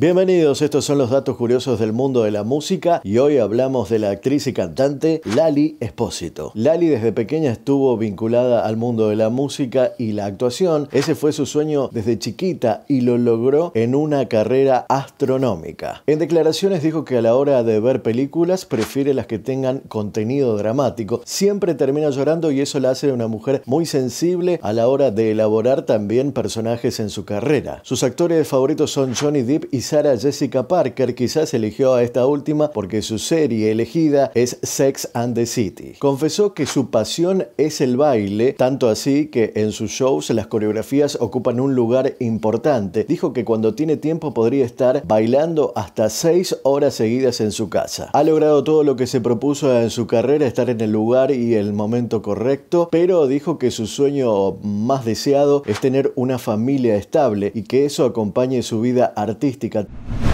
Bienvenidos, estos son los datos curiosos del mundo de la música y hoy hablamos de la actriz y cantante Lali Espósito. Lali desde pequeña estuvo vinculada al mundo de la música y la actuación, ese fue su sueño desde chiquita y lo logró en una carrera astronómica. En declaraciones dijo que a la hora de ver películas prefiere las que tengan contenido dramático, siempre termina llorando y eso la hace una mujer muy sensible a la hora de elaborar también personajes en su carrera. Sus actores favoritos son Johnny Depp y a Jessica Parker quizás eligió a esta última porque su serie elegida es Sex and the City. Confesó que su pasión es el baile, tanto así que en sus shows las coreografías ocupan un lugar importante. Dijo que cuando tiene tiempo podría estar bailando hasta seis horas seguidas en su casa. Ha logrado todo lo que se propuso en su carrera, estar en el lugar y el momento correcto, pero dijo que su sueño más deseado es tener una familia estable y que eso acompañe su vida artística America.